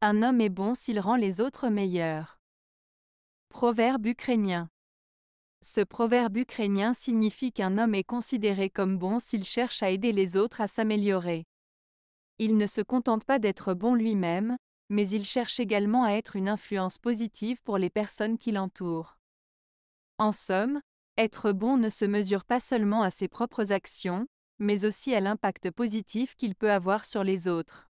Un homme est bon s'il rend les autres meilleurs. Proverbe ukrainien. Ce proverbe ukrainien signifie qu'un homme est considéré comme bon s'il cherche à aider les autres à s'améliorer. Il ne se contente pas d'être bon lui-même, mais il cherche également à être une influence positive pour les personnes qui l'entourent. En somme, être bon ne se mesure pas seulement à ses propres actions, mais aussi à l'impact positif qu'il peut avoir sur les autres.